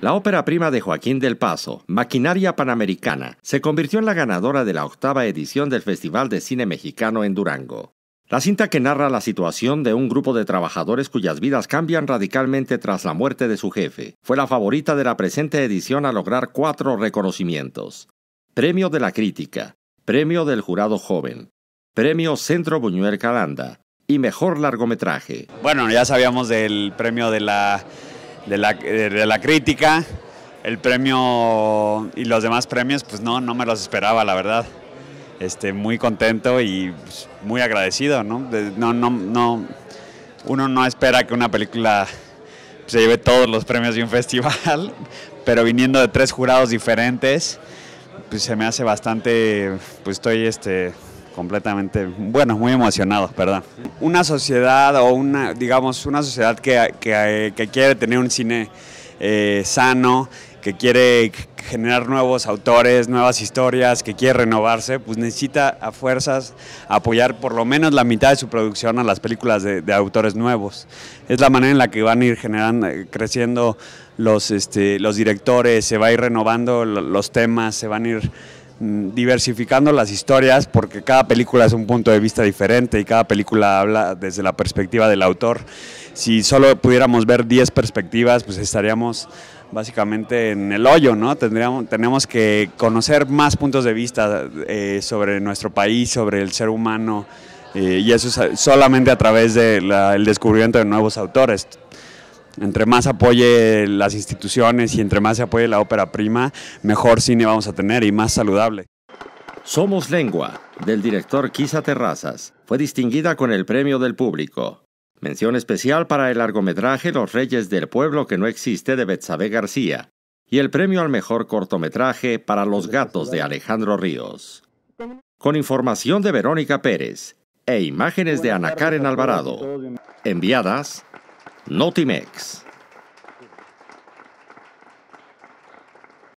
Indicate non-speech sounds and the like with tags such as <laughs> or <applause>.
La ópera prima de Joaquín del Paso, Maquinaria Panamericana, se convirtió en la ganadora de la octava edición del Festival de Cine Mexicano en Durango. La cinta que narra la situación de un grupo de trabajadores cuyas vidas cambian radicalmente tras la muerte de su jefe fue la favorita de la presente edición a lograr cuatro reconocimientos. Premio de la Crítica, Premio del Jurado Joven, Premio Centro Buñuel Calanda y Mejor Largometraje. Bueno, ya sabíamos del premio de la de la, crítica, el premio y los demás premios, pues no, no me los esperaba, la verdad. Este, muy contento y pues, muy agradecido, ¿no? no, no, no, uno no espera que una película se lleve todos los premios de un <laughs> festival, pero viniendo de tres jurados diferentes, pues se me hace bastante, pues estoy este, completamente, bueno, muy emocionados, ¿verdad? Una sociedad o una, digamos, una sociedad que, quiere tener un cine eh, sano, que quiere generar nuevos autores, nuevas historias, que quiere renovarse, pues necesita a fuerzas apoyar por lo menos la mitad de su producción a las películas de, autores nuevos. Es la manera en la que van a ir generando, eh, creciendo los, este, los directores, se va a ir renovando los temas, se van a ir Mm, diversificando las historias porque cada película es un punto de vista diferente y cada película habla desde la perspectiva del autor. Si solo pudiéramos ver 10 perspectivas, pues estaríamos básicamente en el hoyo, ¿no? Tendríamos, tenemos que conocer más puntos de vista eh, sobre nuestro país, sobre el ser humano, eh, y eso solamente a través del descubrimiento de nuevos autores. Entre más apoye las instituciones y entre más se apoye la ópera prima, mejor cine vamos a tener y más saludable. Somos Lengua, del director Kisa Terrazas, fue distinguida con el Premio del Público. Mención especial para el largometraje Los Reyes del Pueblo que no existe de Betsabe García y el premio al mejor cortometraje para Los Gatos de Alejandro Ríos. Con información de Verónica Pérez e imágenes de Ana Karen Alvarado, enviadas Mix.